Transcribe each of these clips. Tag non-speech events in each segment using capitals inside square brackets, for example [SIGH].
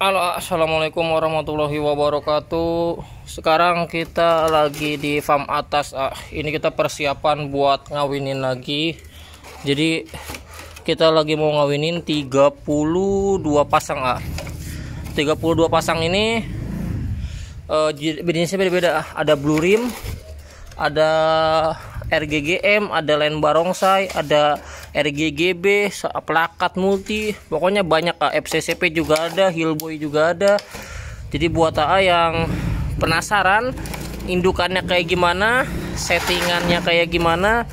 Halo assalamualaikum warahmatullahi wabarakatuh Sekarang kita lagi di farm atas ah, Ini kita persiapan buat ngawinin lagi Jadi kita lagi mau ngawinin 32 pasang ah. 32 pasang ini uh, Jenisnya beda-beda ah. Ada blue rim Ada RGGM, ada lain barongsai, ada RGGB, plakat multi, pokoknya banyak kak. Ah, FCCP juga ada, Hillboy juga ada. Jadi buat AA ah, yang penasaran indukannya kayak gimana, settingannya kayak gimana,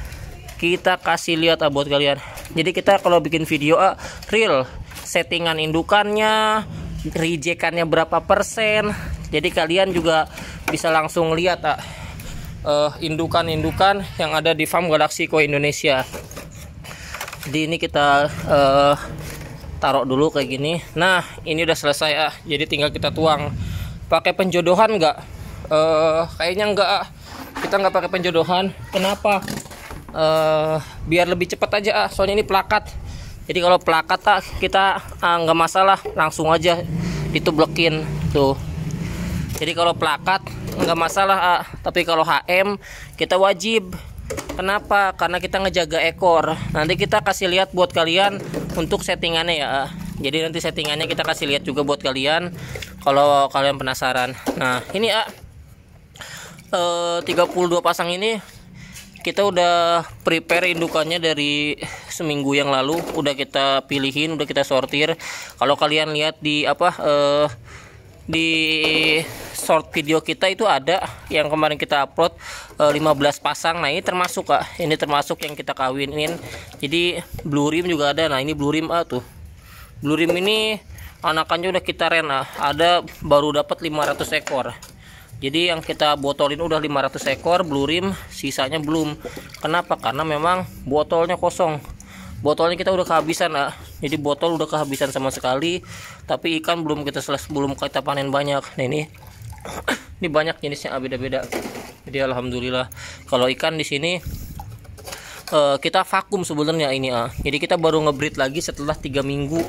kita kasih lihat ah, buat kalian. Jadi kita kalau bikin video ah, real settingan indukannya, rejekannya berapa persen. Jadi kalian juga bisa langsung lihat ah. Eh, indukan-indukan uh, yang ada di farm Koi Indonesia. Jadi ini kita uh, taruh dulu kayak gini. Nah ini udah selesai ah, jadi tinggal kita tuang. Pakai penjodohan nggak? Uh, kayaknya nggak. Ah. Kita nggak pakai penjodohan. Kenapa? Uh, biar lebih cepat aja ah. Soalnya ini plakat. Jadi kalau plakat ah, kita ah, nggak masalah, langsung aja ditublekin tuh. Jadi kalau plakat nggak masalah ah. tapi kalau HM kita wajib kenapa karena kita ngejaga ekor nanti kita kasih lihat buat kalian untuk settingannya ya ah. jadi nanti settingannya kita kasih lihat juga buat kalian kalau kalian penasaran nah ini eh, tiga e, 32 pasang ini kita udah prepare indukannya dari seminggu yang lalu udah kita pilihin udah kita sortir kalau kalian lihat di apa eh, di short video kita itu ada yang kemarin kita upload 15 eh, pasang nah ini termasuk kak ini termasuk yang kita kawinin jadi blue rim juga ada nah ini blue rim ah, tuh blue rim ini anakannya udah kita rena ah. ada baru dapat 500 ekor jadi yang kita botolin udah 500 ekor blue rim sisanya belum kenapa karena memang botolnya kosong botolnya kita udah kehabisan ah. jadi botol udah kehabisan sama sekali tapi ikan belum kita seles belum kita panen banyak nah ini [COUGHS] ini banyak jenisnya ah, beda-beda jadi alhamdulillah kalau ikan di sini uh, kita vakum sebenarnya ini ah jadi kita baru ngebreed lagi setelah tiga minggu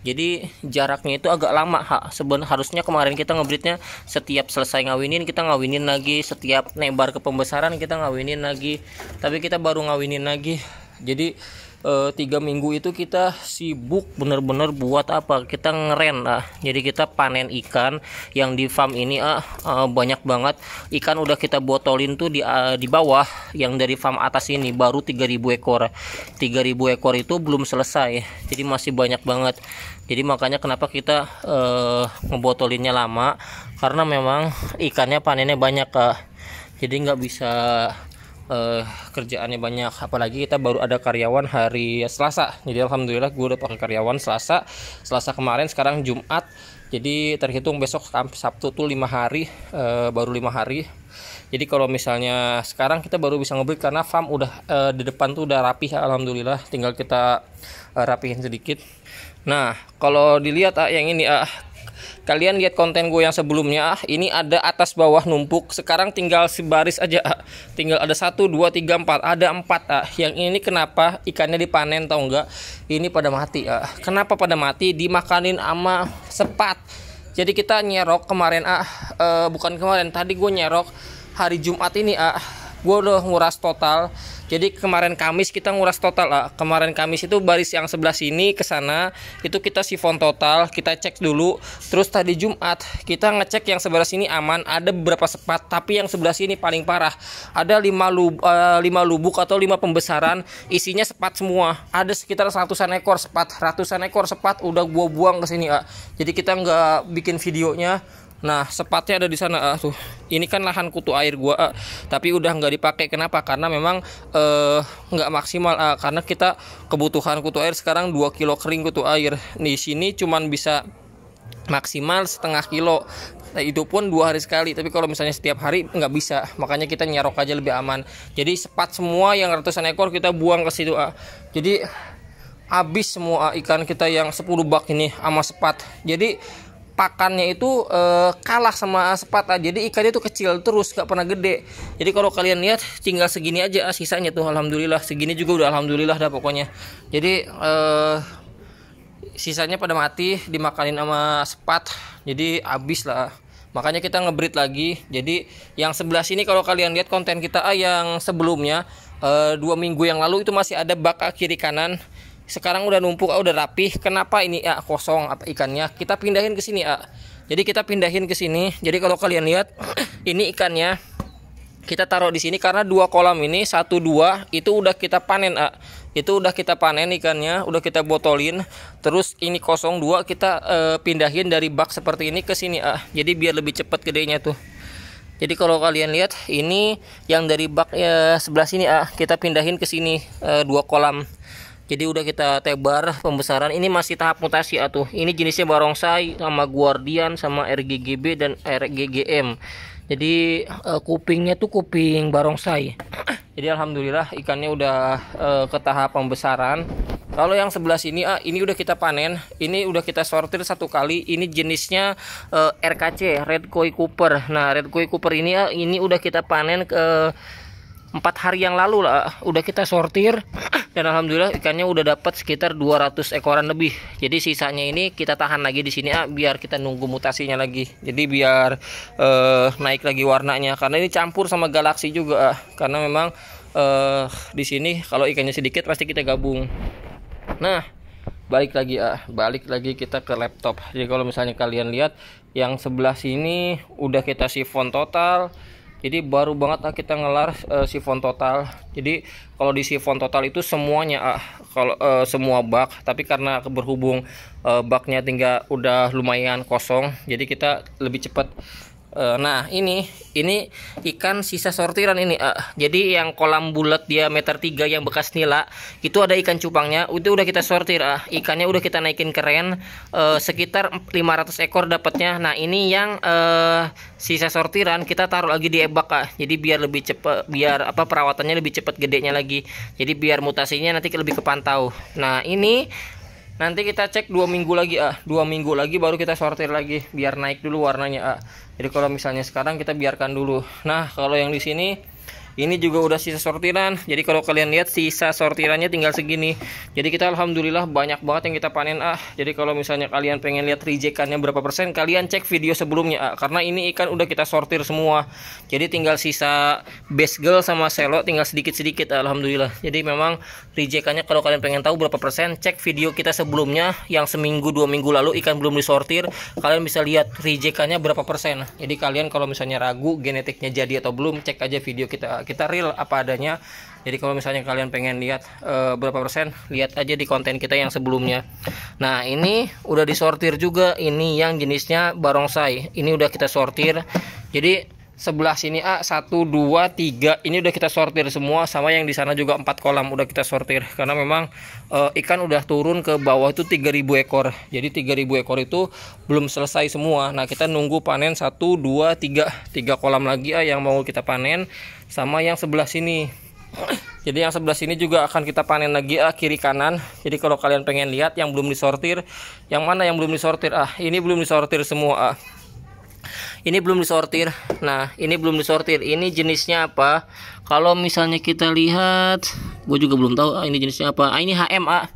jadi jaraknya itu agak lama ha. Seben harusnya kemarin kita ngebreednya setiap selesai ngawinin kita ngawinin lagi setiap nebar ke pembesaran kita ngawinin lagi tapi kita baru ngawinin lagi jadi Eh, tiga minggu itu kita sibuk bener-bener buat apa kita ngeren lah jadi kita panen ikan yang di farm ini ah, e, banyak banget ikan udah kita botolin tuh di eh, di bawah yang dari farm atas ini baru 3000 ekor 3000 ekor itu belum selesai jadi masih banyak banget jadi makanya kenapa kita e, ngebotolinnya lama karena memang ikannya panennya banyak ah jadi nggak bisa uh, kerjaannya banyak apalagi kita baru ada karyawan hari Selasa jadi alhamdulillah gue udah pakai karyawan Selasa Selasa kemarin sekarang Jumat jadi terhitung besok Sabtu tuh lima hari uh, baru lima hari jadi kalau misalnya sekarang kita baru bisa ngebeli karena farm udah uh, di depan tuh udah rapih alhamdulillah tinggal kita uh, rapihin sedikit nah kalau dilihat ah, yang ini ah kalian lihat konten gue yang sebelumnya ah ini ada atas bawah numpuk sekarang tinggal sebaris aja ah. tinggal ada satu dua tiga empat ada empat ah yang ini kenapa ikannya dipanen tau enggak ini pada mati ah kenapa pada mati dimakanin ama sepat jadi kita nyerok kemarin ah e, bukan kemarin tadi gue nyerok hari Jumat ini ah gue udah nguras total jadi kemarin Kamis kita nguras total lah. Kemarin Kamis itu baris yang sebelah sini ke sana itu kita sifon total, kita cek dulu. Terus tadi Jumat kita ngecek yang sebelah sini aman, ada beberapa sepat tapi yang sebelah sini paling parah. Ada 5 lub, uh, lubuk atau 5 pembesaran isinya sepat semua. Ada sekitar ratusan ekor sepat, ratusan ekor sepat udah gua buang ke sini, ah. Jadi kita nggak bikin videonya Nah, sepatnya ada di sana. Ah, tuh. Ini kan lahan kutu air gua, ah. tapi udah nggak dipakai. Kenapa? Karena memang eh, nggak maksimal. Ah. Karena kita kebutuhan kutu air sekarang 2 kilo kering kutu air. Di sini cuman bisa maksimal setengah kilo. Nah, itu pun dua hari sekali tapi kalau misalnya setiap hari nggak bisa makanya kita nyarok aja lebih aman jadi sepat semua yang ratusan ekor kita buang ke situ ah. jadi habis semua ikan kita yang 10 bak ini sama sepat jadi pakannya itu e, kalah sama sepata jadi ikannya itu kecil terus gak pernah gede jadi kalau kalian lihat tinggal segini aja sisanya tuh alhamdulillah segini juga udah alhamdulillah dah pokoknya jadi e, sisanya pada mati dimakanin sama sepat jadi abis lah makanya kita ngebreed lagi jadi yang sebelah sini kalau kalian lihat konten kita ah, yang sebelumnya e, dua minggu yang lalu itu masih ada bak kiri kanan sekarang udah numpuk ah, udah rapih kenapa ini ya kosong apa ikannya kita pindahin ke sini ya. jadi kita pindahin ke sini jadi kalau kalian lihat [CLEARS THROAT] ini ikannya kita taruh di sini karena dua kolam ini satu dua itu udah kita panen ah. itu udah kita panen ikannya udah kita botolin terus ini kosong dua kita eh, pindahin dari bak seperti ini ke sini ah. jadi biar lebih cepat gedenya tuh jadi kalau kalian lihat ini yang dari bak ya, sebelah sini ah kita pindahin ke sini eh, dua kolam jadi udah kita tebar pembesaran. Ini masih tahap mutasi atuh. Ini jenisnya barongsai sama guardian sama RGGB dan RGGM. Jadi uh, kupingnya tuh kuping barongsai. [CLEARS THROAT] Jadi alhamdulillah ikannya udah uh, ke tahap pembesaran. Kalau yang sebelah sini, ah, ini udah kita panen, ini udah kita sortir satu kali. Ini jenisnya uh, eh, RKC, Red Koi Cooper. Nah, Red Koi Cooper ini, ah, ini udah kita panen ke empat hari yang lalu lah. Udah kita sortir, [CLEARS THROAT] dan alhamdulillah ikannya udah dapat sekitar 200 ekoran lebih jadi sisanya ini kita tahan lagi di sini ah, biar kita nunggu mutasinya lagi jadi biar eh, naik lagi warnanya karena ini campur sama galaksi juga ah. karena memang eh, di sini kalau ikannya sedikit pasti kita gabung nah balik lagi ah balik lagi kita ke laptop jadi kalau misalnya kalian lihat yang sebelah sini udah kita sifon total jadi baru banget ah, kita ngelar uh, sifon total jadi kalau di sifon total itu semuanya ah, kalau uh, semua bak tapi karena berhubung uh, baknya tinggal udah lumayan kosong jadi kita lebih cepat Uh, nah ini ini ikan sisa sortiran ini uh, jadi yang kolam bulat diameter tiga yang bekas nila itu ada ikan cupangnya itu udah kita sortir uh, ikannya udah kita naikin keren uh, sekitar 500 ekor dapatnya nah ini yang uh, sisa sortiran kita taruh lagi di ebak uh, jadi biar lebih cepat biar apa perawatannya lebih cepat gedenya lagi jadi biar mutasinya nanti lebih kepantau nah ini nanti kita cek dua minggu lagi ah dua minggu lagi baru kita sortir lagi biar naik dulu warnanya ah jadi kalau misalnya sekarang kita biarkan dulu nah kalau yang di sini ini juga udah sisa sortiran jadi kalau kalian lihat sisa sortirannya tinggal segini jadi kita alhamdulillah banyak banget yang kita panen ah jadi kalau misalnya kalian pengen lihat rejectannya berapa persen kalian cek video sebelumnya ah. karena ini ikan udah kita sortir semua jadi tinggal sisa girl sama selo tinggal sedikit-sedikit alhamdulillah jadi memang rejectannya kalau kalian pengen tahu berapa persen cek video kita sebelumnya yang seminggu dua minggu lalu ikan belum disortir kalian bisa lihat rejectannya berapa persen jadi kalian kalau misalnya ragu genetiknya jadi atau belum cek aja video kita kita real apa adanya jadi kalau misalnya kalian pengen lihat e, berapa persen lihat aja di konten kita yang sebelumnya nah ini udah disortir juga ini yang jenisnya barongsai ini udah kita sortir jadi sebelah sini A 1 2 3 ini udah kita sortir semua sama yang di sana juga empat kolam udah kita sortir karena memang e, ikan udah turun ke bawah itu 3000 ekor. Jadi 3000 ekor itu belum selesai semua. Nah, kita nunggu panen 1 2 3 3 kolam lagi ah yang mau kita panen sama yang sebelah sini. [CLEARS THROAT] Jadi yang sebelah sini juga akan kita panen lagi ah kiri kanan. Jadi kalau kalian pengen lihat yang belum disortir, yang mana yang belum disortir ah ini belum disortir semua ah ini belum disortir nah ini belum disortir ini jenisnya apa kalau misalnya kita lihat gue juga belum tahu ah, ini jenisnya apa ah, ini HM ah.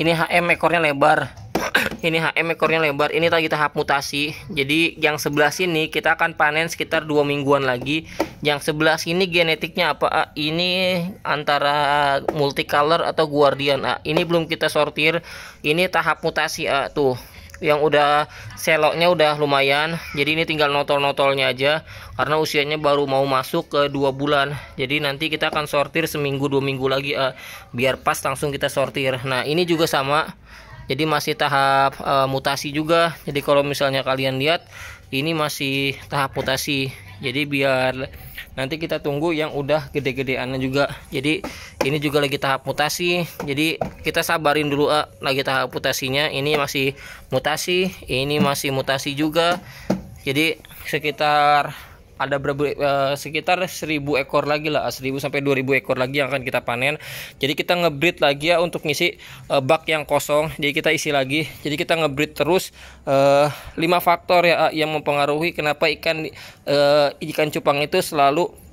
ini HM ekornya lebar [COUGHS] ini HM ekornya lebar ini lagi tahap mutasi jadi yang sebelah sini kita akan panen sekitar dua mingguan lagi yang sebelah sini genetiknya apa ah, ini antara multicolor atau guardian ah. ini belum kita sortir ini tahap mutasi ah. tuh yang udah seloknya udah lumayan jadi ini tinggal notol-notolnya aja karena usianya baru mau masuk ke dua bulan jadi nanti kita akan sortir seminggu dua minggu lagi eh, biar pas langsung kita sortir nah ini juga sama jadi masih tahap eh, mutasi juga jadi kalau misalnya kalian lihat ini masih tahap mutasi jadi biar nanti kita tunggu yang udah gede-gedeannya juga jadi ini juga lagi tahap mutasi jadi kita sabarin dulu ah, lagi tahap mutasinya ini masih mutasi ini masih mutasi juga jadi sekitar ada berapa eh, sekitar 1000 ekor lagi lah 1000 sampai 2000 ekor lagi yang akan kita panen jadi kita ngebreed lagi ya untuk ngisi eh, bak yang kosong jadi kita isi lagi jadi kita ngebreed terus eh, 5 faktor ya yang mempengaruhi kenapa ikan eh, ikan cupang itu selalu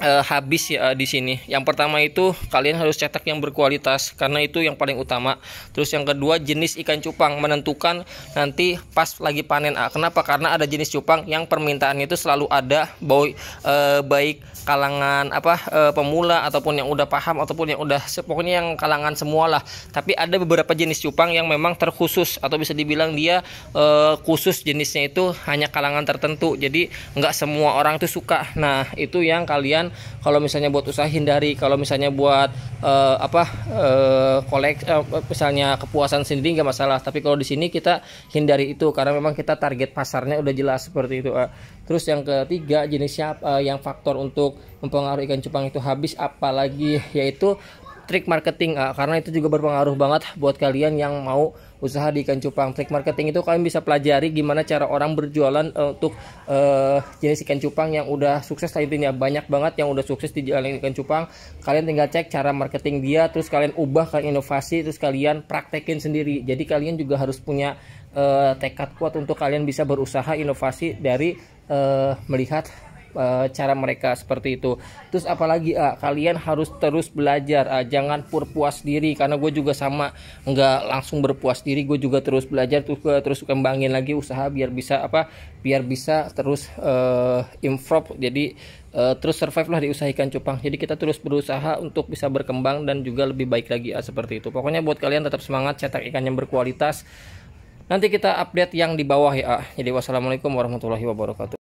uh, habis ya eh, di sini. Yang pertama itu kalian harus cetak yang berkualitas karena itu yang paling utama. Terus yang kedua jenis ikan cupang menentukan nanti pas lagi panen. Ah, kenapa? Karena ada jenis cupang yang permintaan itu selalu ada boy, uh, eh, baik kalangan apa uh, pemula ataupun yang udah paham ataupun yang udah pokoknya yang kalangan semua lah. Tapi ada beberapa jenis cupang yang memang terkhusus atau bisa dibilang dia uh, khusus jenisnya itu hanya kalangan tertentu. Jadi nggak semua orang itu suka. Nah, itu yang kalian kalau misalnya buat usaha hindari kalau misalnya buat uh, apa uh, kolek uh, misalnya kepuasan sendiri nggak masalah tapi kalau di sini kita hindari itu karena memang kita target pasarnya udah jelas seperti itu uh. terus yang ketiga jenis siapa uh, yang faktor untuk mempengaruhi ikan cupang itu habis apalagi yaitu trik marketing uh, karena itu juga berpengaruh banget buat kalian yang mau usaha di ikan cupang. Trik marketing itu kalian bisa pelajari gimana cara orang berjualan uh, untuk uh, jenis ikan cupang yang udah sukses lainnya banyak banget yang udah sukses di jualan ikan cupang. Kalian tinggal cek cara marketing dia, terus kalian ubah, ke inovasi, terus kalian praktekin sendiri. Jadi kalian juga harus punya uh, tekad kuat untuk kalian bisa berusaha inovasi dari uh, melihat uh, cara mereka seperti itu. Terus apalagi uh, kalian harus terus belajar, uh, jangan purpuas diri karena gue juga sama nggak langsung berpuas diri, gue juga terus belajar terus gue terus kembangin lagi usaha biar bisa apa? Biar bisa terus uh, improve. Jadi uh, terus survive lah diusahakan cupang. Jadi kita terus berusaha untuk bisa berkembang dan juga lebih baik lagi uh, seperti itu. Pokoknya buat kalian tetap semangat cetak ikan yang berkualitas. Nanti kita update yang di bawah ya. Jadi wassalamualaikum warahmatullahi wabarakatuh.